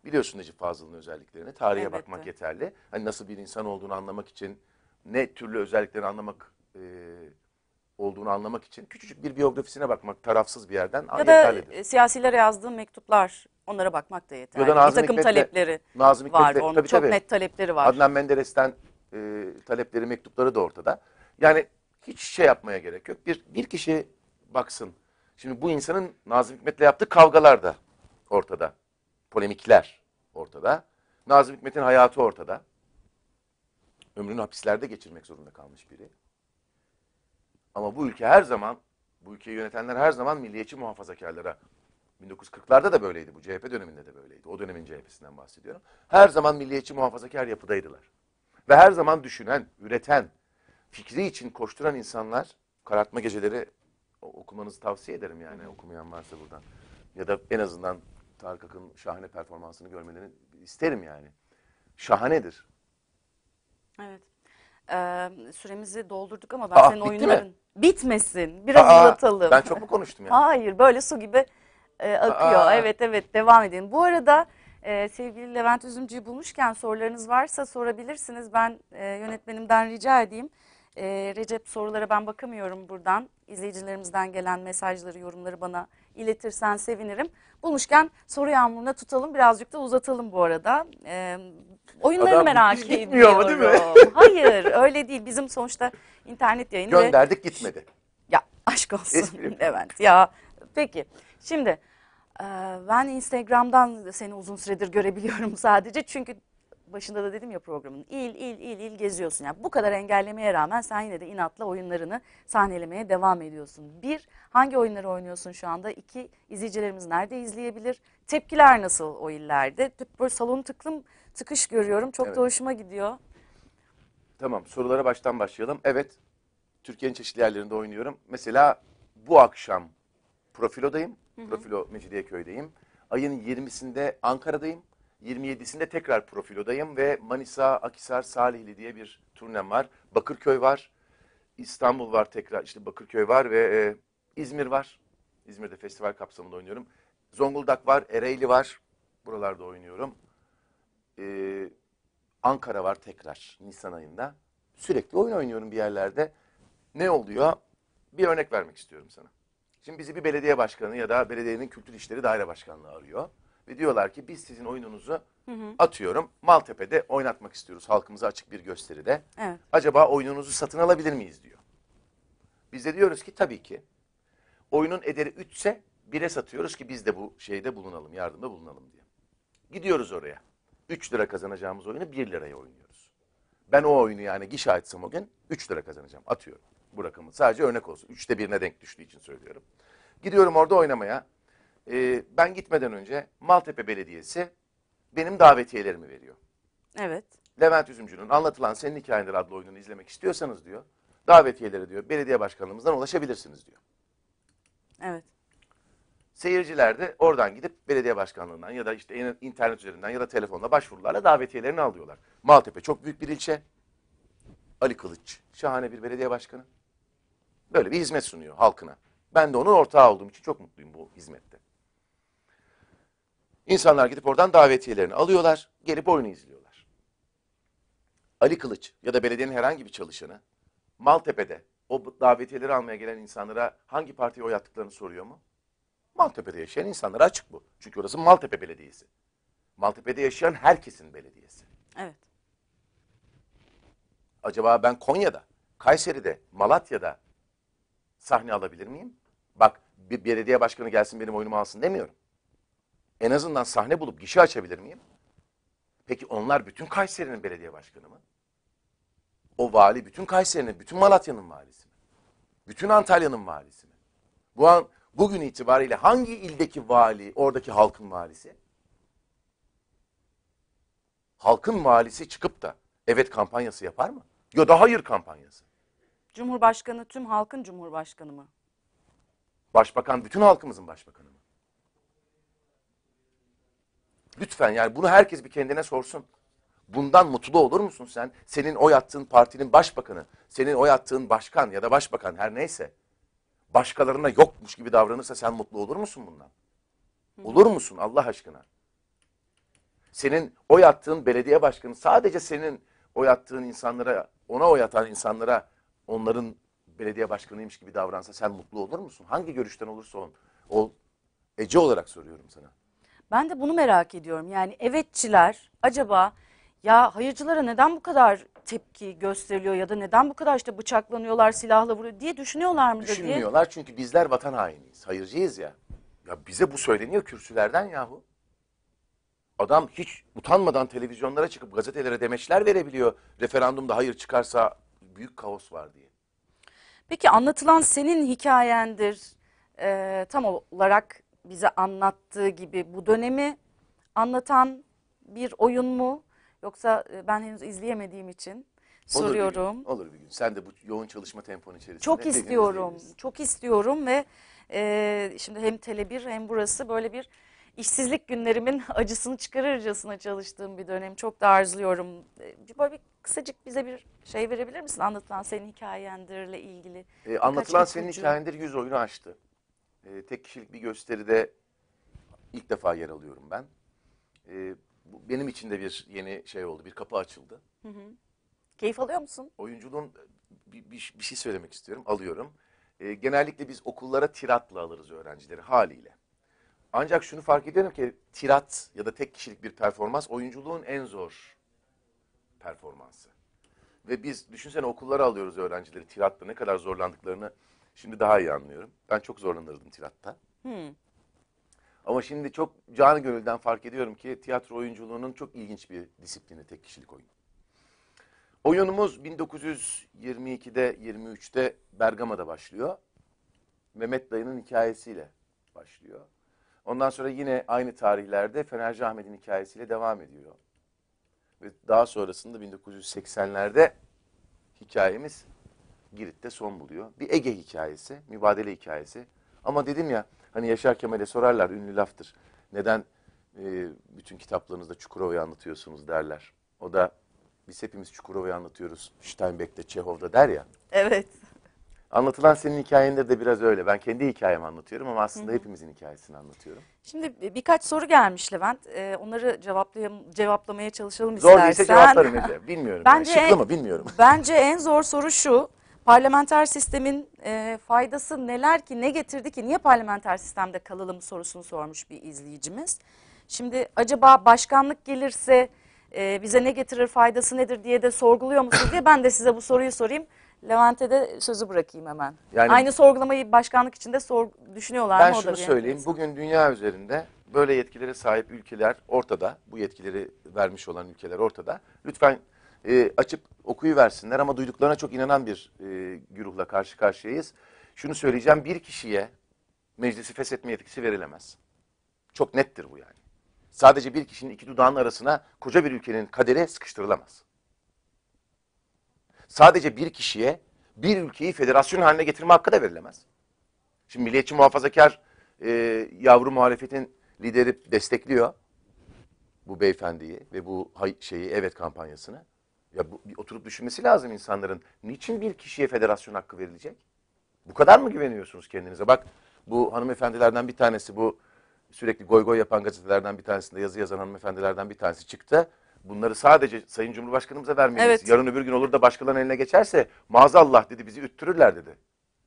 biliyorsun Necip Fazıl'ın özelliklerini. Tarihe Elbette. bakmak yeterli. Hani nasıl bir insan olduğunu anlamak için ne türlü özelliklerini anlamak e, olduğunu anlamak için küçücük bir biyografisine bakmak tarafsız bir yerden ya yeterlidir. Ya e, da siyasilere yazdığı mektuplar onlara bakmak da yeterli. Ya da bir takım Hikmet'le, talepleri Nazım Hikmet'le, var. Onun tabii, çok tabii. net talepleri var. Adnan Menderes'ten e, talepleri, mektupları da ortada. Yani hiç şey yapmaya gerek yok. Bir, bir kişi baksın. Şimdi bu insanın Nazım Hikmet'le yaptığı kavgalar da ortada. Polemikler ortada. Nazım Hikmet'in hayatı ortada. Ömrünü hapislerde geçirmek zorunda kalmış biri. Ama bu ülke her zaman, bu ülkeyi yönetenler her zaman milliyetçi muhafazakarlara 1940'larda da böyleydi bu. CHP döneminde de böyleydi. O dönemin CHP'sinden bahsediyorum. Her zaman milliyetçi muhafazakar yapıdaydılar. Ve her zaman düşünen, üreten, fikri için koşturan insanlar karartma geceleri okumanızı tavsiye ederim yani okumayan varsa buradan. Ya da en azından Tarık Akın şahane performansını görmelerini isterim yani. Şahanedir. Evet. Ee, süremizi doldurduk ama ben Aa, senin oyunların mi? bitmesin. Biraz Aa, uzatalım. Ben çok mu konuştum ya Hayır böyle su gibi e, akıyor. Aa. Evet evet devam edin. Bu arada e, sevgili Levent Üzümcü'yü bulmuşken sorularınız varsa sorabilirsiniz. Ben e, yönetmenimden rica edeyim. E, Recep sorulara ben bakamıyorum buradan. İzleyicilerimizden gelen mesajları, yorumları bana iletirsen sevinirim. Bulmuşken soru yağmuruna tutalım birazcık da uzatalım bu arada. Ee, oyunları Adam merak ediyorum. değil mi? Hayır öyle değil. Bizim sonuçta internet yayını. Gönderdik ve... gitmedi. Ya aşk olsun. Esprim. Evet ya peki şimdi e, ben Instagram'dan seni uzun süredir görebiliyorum sadece. Çünkü başında da dedim ya programın il il il il geziyorsun. Yani bu kadar engellemeye rağmen sen yine de inatla oyunlarını sahnelemeye devam ediyorsun. Bir, hangi oyunları oynuyorsun şu anda? İki, izleyicilerimiz nerede izleyebilir? Tepkiler nasıl o illerde? Böyle salon tıklım tıkış görüyorum. Çok evet. da hoşuma gidiyor. Tamam sorulara baştan başlayalım. Evet Türkiye'nin çeşitli yerlerinde oynuyorum. Mesela bu akşam Profilo'dayım. Hı hı. Profilo Mecidiyeköy'deyim. Ayın 20'sinde Ankara'dayım. 27'sinde tekrar profil odayım ve Manisa, Akisar, Salihli diye bir turnem var. Bakırköy var. İstanbul var tekrar işte Bakırköy var ve e, İzmir var. İzmir'de festival kapsamında oynuyorum. Zonguldak var, Ereğli var. Buralarda oynuyorum. Ee, Ankara var tekrar Nisan ayında. Sürekli oyun oynuyorum bir yerlerde. Ne oluyor? Bir örnek vermek istiyorum sana. Şimdi bizi bir belediye başkanı ya da belediyenin kültür işleri daire başkanlığı arıyor. Ve diyorlar ki biz sizin oyununuzu hı hı. atıyorum Maltepe'de oynatmak istiyoruz halkımıza açık bir gösteride. Evet. Acaba oyununuzu satın alabilir miyiz diyor. Biz de diyoruz ki tabii ki. Oyunun ederi 3 ise 1'e satıyoruz ki biz de bu şeyde bulunalım, yardımda bulunalım diye. Gidiyoruz oraya. 3 lira kazanacağımız oyunu 1 liraya oynuyoruz. Ben o oyunu yani gişe açsam o gün 3 lira kazanacağım. Atıyorum bu rakamı. Sadece örnek olsun. Üçte birine denk düştüğü için söylüyorum. Gidiyorum orada oynamaya e, ben gitmeden önce Maltepe Belediyesi benim davetiyelerimi veriyor. Evet. Levent Üzümcü'nün anlatılan Senin Hikayendir adlı oyununu izlemek istiyorsanız diyor, davetiyeleri diyor, belediye başkanlığımızdan ulaşabilirsiniz diyor. Evet. Seyirciler de oradan gidip belediye başkanlığından ya da işte internet üzerinden ya da telefonla başvurularla davetiyelerini alıyorlar. Maltepe çok büyük bir ilçe. Ali Kılıç şahane bir belediye başkanı. Böyle bir hizmet sunuyor halkına. Ben de onun ortağı olduğum için çok mutluyum bu hizmette. İnsanlar gidip oradan davetiyelerini alıyorlar, gelip oyunu izliyorlar. Ali Kılıç ya da belediyenin herhangi bir çalışanı Maltepe'de o davetiyeleri almaya gelen insanlara hangi partiye oy attıklarını soruyor mu? Maltepe'de yaşayan insanlara açık bu. Çünkü orası Maltepe Belediyesi. Maltepe'de yaşayan herkesin belediyesi. Evet. Acaba ben Konya'da, Kayseri'de, Malatya'da sahne alabilir miyim? Bak bir belediye başkanı gelsin benim oyunumu alsın demiyorum. En azından sahne bulup gişe açabilir miyim? Peki onlar bütün Kayseri'nin belediye başkanı mı? O vali bütün Kayseri'nin, bütün Malatya'nın valisi mi? Bütün Antalya'nın valisi mi? Bu an, bugün itibariyle hangi ildeki vali, oradaki halkın valisi? Halkın valisi çıkıp da evet kampanyası yapar mı? Ya da hayır kampanyası. Cumhurbaşkanı tüm halkın cumhurbaşkanı mı? Başbakan bütün halkımızın başbakanı mı? Lütfen yani bunu herkes bir kendine sorsun. Bundan mutlu olur musun sen? Senin oy attığın partinin başbakanı, senin oy attığın başkan ya da başbakan her neyse. Başkalarına yokmuş gibi davranırsa sen mutlu olur musun bundan? Olur musun Allah aşkına? Senin oy attığın belediye başkanı sadece senin oy attığın insanlara, ona oy atan insanlara onların belediye başkanıymış gibi davransa sen mutlu olur musun? Hangi görüşten olursa ol. ol. Ece olarak soruyorum sana. Ben de bunu merak ediyorum. Yani evetçiler acaba ya hayırcılara neden bu kadar tepki gösteriliyor ya da neden bu kadar işte bıçaklanıyorlar, silahla vuruyor diye düşünüyorlar mı? Düşünmüyorlar diye? çünkü bizler vatan hainiyiz, hayırcıyız ya. Ya bize bu söyleniyor kürsülerden yahu. Adam hiç utanmadan televizyonlara çıkıp gazetelere demeçler verebiliyor. Referandumda hayır çıkarsa büyük kaos var diye. Peki anlatılan senin hikayendir. Ee, tam olarak bize anlattığı gibi bu dönemi anlatan bir oyun mu? Yoksa e, ben henüz izleyemediğim için soruyorum. Olur bir gün. Olur bir gün. Sen de bu yoğun çalışma tempon içerisinde. Çok istiyorum. Çok istiyorum ve e, şimdi hem Tele1 hem burası böyle bir işsizlik günlerimin <laughs> acısını çıkarırcasına çalıştığım bir dönem. Çok da arzuluyorum. E, böyle bir kısacık bize bir şey verebilir misin? Anlatılan senin hikayendirle ilgili. E, anlatılan senin hikayendir yüz oyunu açtı e, tek kişilik bir gösteride ilk defa yer alıyorum ben. E, bu benim için de bir yeni şey oldu, bir kapı açıldı. Hı hı. Keyif alıyor musun? Oyunculuğun e, bir, bir, bir şey söylemek istiyorum, alıyorum. E, genellikle biz okullara tiratla alırız öğrencileri haliyle. Ancak şunu fark ediyorum ki tirat ya da tek kişilik bir performans oyunculuğun en zor performansı. Ve biz düşünsene okullara alıyoruz öğrencileri tiratla ne kadar zorlandıklarını Şimdi daha iyi anlıyorum. Ben çok zorlanırdım tilatta. Hmm. Ama şimdi çok canı gönülden fark ediyorum ki tiyatro oyunculuğunun çok ilginç bir disiplini tek kişilik oyun. Oyunumuz 1922'de 23'te Bergama'da başlıyor. Mehmet Dayı'nın hikayesiyle başlıyor. Ondan sonra yine aynı tarihlerde Fenerci Ahmet'in hikayesiyle devam ediyor. Ve daha sonrasında 1980'lerde hikayemiz Girit'te son buluyor. Bir Ege hikayesi, mübadele hikayesi. Ama dedim ya hani Yaşar Kemal'e sorarlar ünlü laftır. Neden e, bütün kitaplarınızda Çukurova'yı anlatıyorsunuz derler. O da biz hepimiz Çukurova'yı anlatıyoruz. Steinbeck'te, Çehov'da der ya. Evet. Anlatılan senin hikayendir de biraz öyle. Ben kendi hikayemi anlatıyorum ama aslında Hı -hı. hepimizin hikayesini anlatıyorum. Şimdi birkaç soru gelmiş Levent. Ee, onları cevaplayam cevaplamaya çalışalım zor istersen. Zor değilse cevaplarım Ece. Bilmiyorum. Bence yani. Şıklı en, mı bilmiyorum. Bence en zor soru şu. Parlamenter sistemin e, faydası neler ki ne getirdi ki niye parlamenter sistemde kalalım sorusunu sormuş bir izleyicimiz. Şimdi acaba başkanlık gelirse e, bize ne getirir faydası nedir diye de sorguluyor musunuz diye ben de size bu soruyu sorayım. Levent'e de sözü bırakayım hemen. Yani, Aynı sorgulamayı başkanlık içinde sor, düşünüyorlar ben mı? Ben şunu söyleyeyim. Bugün dünya üzerinde böyle yetkilere sahip ülkeler ortada. Bu yetkileri vermiş olan ülkeler ortada. Lütfen e, açıp okuyuversinler ama duyduklarına çok inanan bir e, güruhla karşı karşıyayız. Şunu söyleyeceğim bir kişiye meclisi feshetme yetkisi verilemez. Çok nettir bu yani. Sadece bir kişinin iki dudağının arasına koca bir ülkenin kaderi sıkıştırılamaz. Sadece bir kişiye bir ülkeyi federasyon haline getirme hakkı da verilemez. Şimdi milliyetçi muhafazakar e, yavru muhalefetin lideri destekliyor bu beyefendiyi ve bu şeyi evet kampanyasını. Ya bu, bir oturup düşünmesi lazım insanların. Niçin bir kişiye federasyon hakkı verilecek? Bu kadar mı güveniyorsunuz kendinize? Bak bu hanımefendilerden bir tanesi bu sürekli goy goy yapan gazetelerden bir tanesinde yazı yazan hanımefendilerden bir tanesi çıktı. Bunları sadece Sayın Cumhurbaşkanımıza vermeyiz Evet. Yarın öbür gün olur da başkalarının eline geçerse maazallah dedi bizi üttürürler dedi.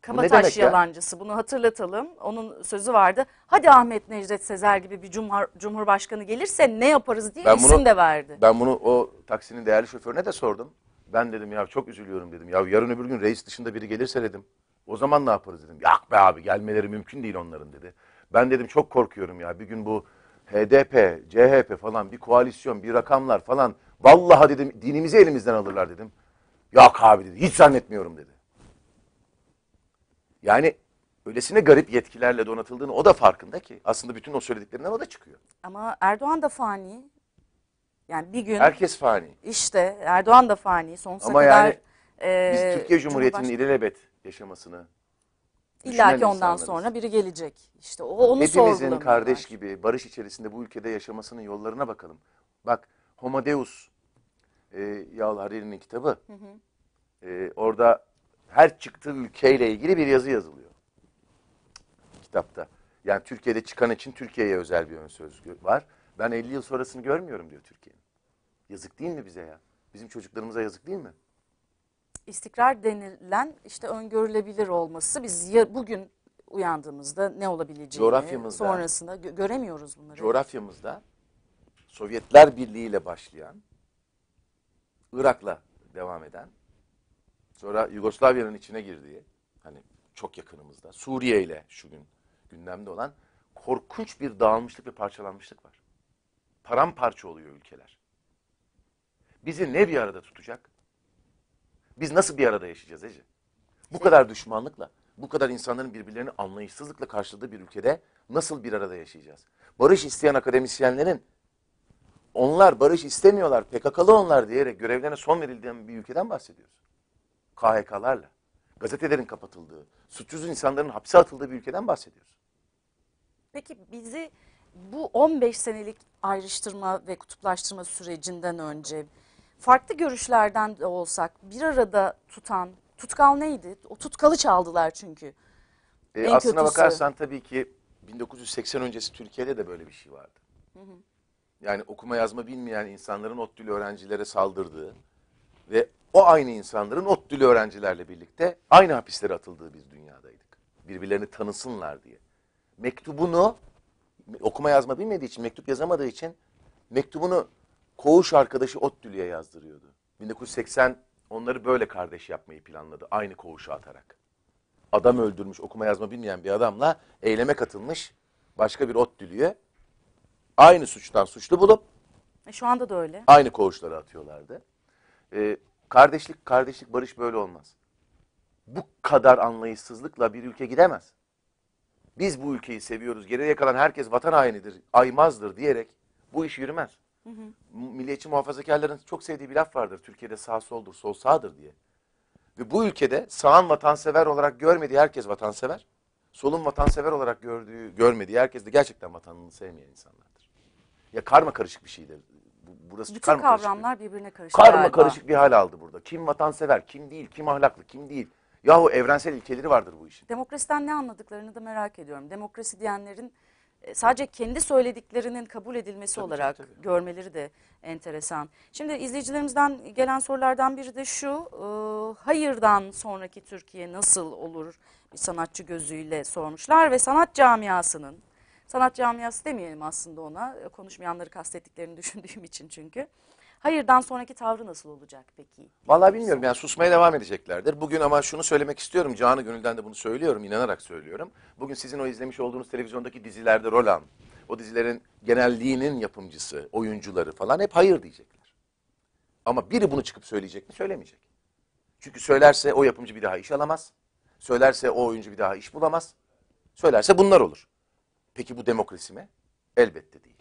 Kabataş Bu yalancısı bunu hatırlatalım. Onun sözü vardı. Hadi Ahmet Necdet Sezer gibi bir cumhur, cumhurbaşkanı gelirse ne yaparız diye ben isim bunu, de verdi. Ben bunu o taksinin değerli şoförüne de sordum. Ben dedim ya çok üzülüyorum dedim. Ya yarın öbür gün reis dışında biri gelirse dedim. O zaman ne yaparız dedim. Yak be abi gelmeleri mümkün değil onların dedi. Ben dedim çok korkuyorum ya bir gün bu HDP, CHP falan bir koalisyon, bir rakamlar falan. Vallahi dedim dinimizi elimizden alırlar dedim. Yok abi dedi hiç zannetmiyorum dedi. Yani öylesine garip yetkilerle donatıldığını o da farkında ki. Aslında bütün o söylediklerinden o da çıkıyor. Ama Erdoğan da fani. Yani bir gün Herkes fani. İşte Erdoğan da fani. Sonsuza Ama kadar yani e, Biz Türkiye Cumhuriyeti'nin Cumhurbaşkanı- ilelebet yaşamasını İlla ki ondan insanlarız. sonra biri gelecek. İşte o onu Hepimizin kardeş gibi barış içerisinde bu ülkede yaşamasının yollarına bakalım. Bak Homo Deus e, Yağal Hariri'nin kitabı. E, orada her çıktığı ülkeyle ilgili bir yazı yazılıyor kitapta. Yani Türkiye'de çıkan için Türkiye'ye özel bir ön söz var. Ben 50 yıl sonrasını görmüyorum diyor Türkiye'nin. Yazık değil mi bize ya? Bizim çocuklarımıza yazık değil mi? İstikrar denilen işte öngörülebilir olması biz ya, bugün uyandığımızda ne olabileceğini sonrasında gö göremiyoruz bunları. Coğrafyamızda Sovyetler Birliği ile başlayan, Irak'la devam eden Sonra Yugoslavya'nın içine girdiği, hani çok yakınımızda, Suriye ile şu gün gündemde olan korkunç bir dağılmışlık ve parçalanmışlık var. Paramparça oluyor ülkeler. Bizi ne bir arada tutacak? Biz nasıl bir arada yaşayacağız Ece? Bu kadar düşmanlıkla, bu kadar insanların birbirlerini anlayışsızlıkla karşıladığı bir ülkede nasıl bir arada yaşayacağız? Barış isteyen akademisyenlerin onlar barış istemiyorlar, PKK'lı onlar diyerek görevlerine son verildiğin bir ülkeden bahsediyoruz. KHK'larla, gazetelerin kapatıldığı, suçsuz insanların hapse atıldığı bir ülkeden bahsediyoruz. Peki bizi bu 15 senelik ayrıştırma ve kutuplaştırma sürecinden önce farklı görüşlerden de olsak bir arada tutan tutkal neydi? O tutkalı çaldılar çünkü. E, en aslına kötüsü. bakarsan tabii ki 1980 öncesi Türkiye'de de böyle bir şey vardı. Hı hı. Yani okuma yazma bilmeyen insanların ot ODTÜ'lü öğrencilere saldırdığı ve o aynı insanların ot dili öğrencilerle birlikte aynı hapislere atıldığı bir dünyadaydık. Birbirlerini tanısınlar diye. Mektubunu okuma yazma bilmediği için, mektup yazamadığı için mektubunu koğuş arkadaşı ot dülüye yazdırıyordu. 1980 onları böyle kardeş yapmayı planladı aynı koğuşa atarak. Adam öldürmüş okuma yazma bilmeyen bir adamla eyleme katılmış başka bir ot dülüye aynı suçtan suçlu bulup e şu anda da öyle. Aynı koğuşlara atıyorlardı. Ee, Kardeşlik, kardeşlik, barış böyle olmaz. Bu kadar anlayışsızlıkla bir ülke gidemez. Biz bu ülkeyi seviyoruz, geriye kalan herkes vatan hainidir, aymazdır diyerek bu iş yürümez. Hı hı. Milliyetçi muhafazakarların çok sevdiği bir laf vardır. Türkiye'de sağ soldur, sol sağdır diye. Ve bu ülkede sağın vatansever olarak görmediği herkes vatansever. Solun vatansever olarak gördüğü, görmediği herkes de gerçekten vatanını sevmeyen insanlardır. Ya karma karışık bir şeydir burası Bütün çıkar kavramlar karışık? birbirine karıştı Karma galiba. karışık bir hal aldı burada. Kim vatansever, kim değil, kim ahlaklı, kim değil. Yahu evrensel ilkeleri vardır bu işin. Demokrasiden ne anladıklarını da merak ediyorum. Demokrasi diyenlerin e, sadece kendi söylediklerinin kabul edilmesi tabii, olarak tabii, tabii. görmeleri de enteresan. Şimdi izleyicilerimizden gelen sorulardan biri de şu. E, hayırdan sonraki Türkiye nasıl olur? Bir sanatçı gözüyle sormuşlar ve sanat camiasının sanat camiası demeyelim aslında ona. E, konuşmayanları kastettiklerini <laughs> düşündüğüm için çünkü. Hayırdan sonraki tavrı nasıl olacak peki? Vallahi bilmiyorum yani susmaya devam edeceklerdir. Bugün ama şunu söylemek istiyorum. Canı gönülden de bunu söylüyorum, inanarak söylüyorum. Bugün sizin o izlemiş olduğunuz televizyondaki dizilerde rol alan, o dizilerin genelliğinin yapımcısı, oyuncuları falan hep hayır diyecekler. Ama biri bunu çıkıp söyleyecek mi? Söylemeyecek. Çünkü söylerse o yapımcı bir daha iş alamaz. Söylerse o oyuncu bir daha iş bulamaz. Söylerse bunlar olur. Peki bu demokrasi mi? Elbette değil.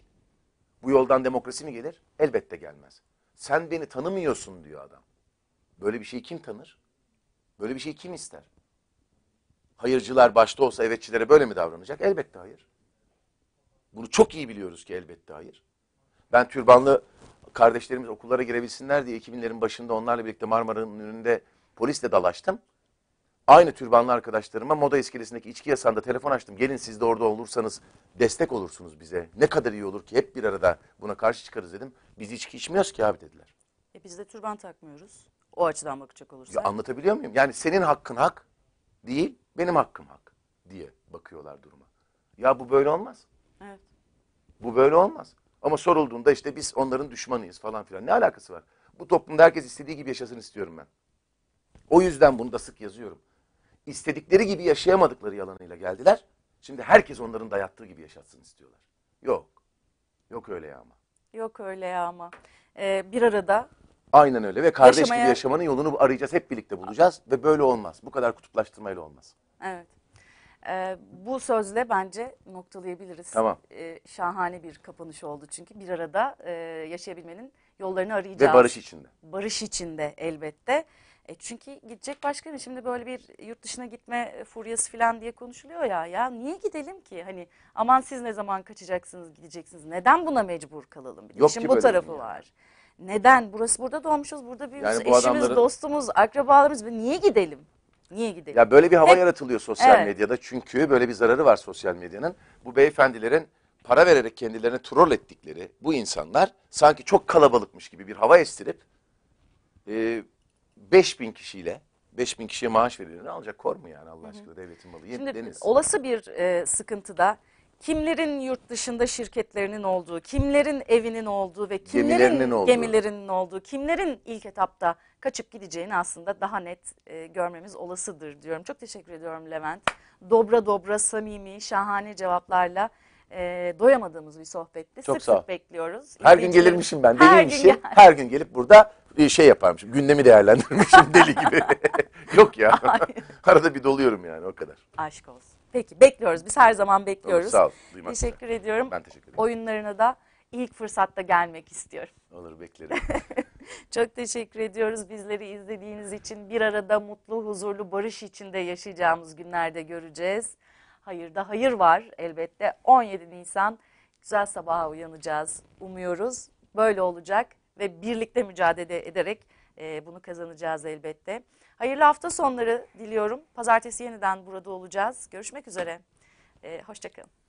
Bu yoldan demokrasi mi gelir? Elbette gelmez. Sen beni tanımıyorsun diyor adam. Böyle bir şeyi kim tanır? Böyle bir şeyi kim ister? Hayırcılar başta olsa evetçilere böyle mi davranacak? Elbette hayır. Bunu çok iyi biliyoruz ki elbette hayır. Ben türbanlı kardeşlerimiz okullara girebilsinler diye 2000'lerin başında onlarla birlikte Marmara'nın önünde polisle dalaştım. Aynı türbanlı arkadaşlarıma moda iskelesindeki içki yasanda telefon açtım. Gelin siz de orada olursanız destek olursunuz bize. Ne kadar iyi olur ki hep bir arada buna karşı çıkarız dedim. Biz içki içmiyoruz ki abi dediler. E biz de türban takmıyoruz. O açıdan bakacak olursak. Ya anlatabiliyor muyum? Yani senin hakkın hak değil, benim hakkım hak diye bakıyorlar duruma. Ya bu böyle olmaz. Evet. Bu böyle olmaz. Ama sorulduğunda işte biz onların düşmanıyız falan filan. Ne alakası var? Bu toplumda herkes istediği gibi yaşasın istiyorum ben. O yüzden bunu da sık yazıyorum istedikleri gibi yaşayamadıkları yalanıyla geldiler. Şimdi herkes onların dayattığı gibi yaşatsın istiyorlar. Yok. Yok öyle ya ama. Yok öyle ya ama. Ee, bir arada Aynen öyle ve kardeş yaşamaya... gibi yaşamanın yolunu arayacağız. Hep birlikte bulacağız ve böyle olmaz. Bu kadar kutuplaştırmayla olmaz. Evet. Ee, bu sözle bence noktalayabiliriz. Tamam. Ee, şahane bir kapanış oldu çünkü bir arada e, yaşayabilmenin yollarını arayacağız. Ve barış içinde. Barış içinde elbette. E çünkü gidecek başka bir şimdi böyle bir yurt dışına gitme furyası falan diye konuşuluyor ya. Ya niye gidelim ki? Hani aman siz ne zaman kaçacaksınız, gideceksiniz? Neden buna mecbur kalalım? Bir de Yok işin bu tarafı var. Neden? Burası burada doğmuşuz, burada büyümüş, yani bu eşimiz, adamların... dostumuz, akrabalarımız. Niye gidelim? Niye gidelim? Ya böyle bir hava Hep... yaratılıyor sosyal evet. medyada çünkü böyle bir zararı var sosyal medyanın. Bu beyefendilerin para vererek kendilerini troll ettikleri bu insanlar sanki çok kalabalıkmış gibi bir hava estirip e, 5000 kişiyle 5000 kişiye maaş verilir. Ne alacak kor mu yani Allah aşkına devletin malı? Şimdi Deniz. olası bir e, sıkıntıda kimlerin yurt dışında şirketlerinin olduğu, kimlerin evinin olduğu ve kimlerin Gemilerinin olduğu. gemilerinin olduğu, kimlerin ilk etapta kaçıp gideceğini aslında daha net e, görmemiz olasıdır diyorum. Çok teşekkür ediyorum Levent. Dobra dobra, samimi, şahane cevaplarla e, doyamadığımız bir sohbetti. Çok sık sağ ol. sık bekliyoruz. Her gün İzleyicilerimiz- gelirmişim ben. Her gün Deliymişim. gel- Her gün gelip burada e, şey yaparmışım. Gündemi değerlendirmişim <laughs> deli gibi. <laughs> Yok ya. <laughs> Arada bir doluyorum yani o kadar. Aşk olsun. Peki bekliyoruz. Biz her zaman bekliyoruz. Tamam, sağ ol. teşekkür üzere. ediyorum. Ben teşekkür ederim. Oyunlarına da ilk fırsatta gelmek istiyorum. Olur beklerim. Çok teşekkür ediyoruz bizleri izlediğiniz için. Bir arada mutlu, huzurlu, barış içinde yaşayacağımız günlerde göreceğiz. Hayırda hayır var elbette. 17 Nisan güzel sabaha uyanacağız umuyoruz. Böyle olacak ve birlikte mücadele ederek e, bunu kazanacağız elbette. Hayırlı hafta sonları diliyorum. Pazartesi yeniden burada olacağız. Görüşmek üzere. E, Hoşçakalın.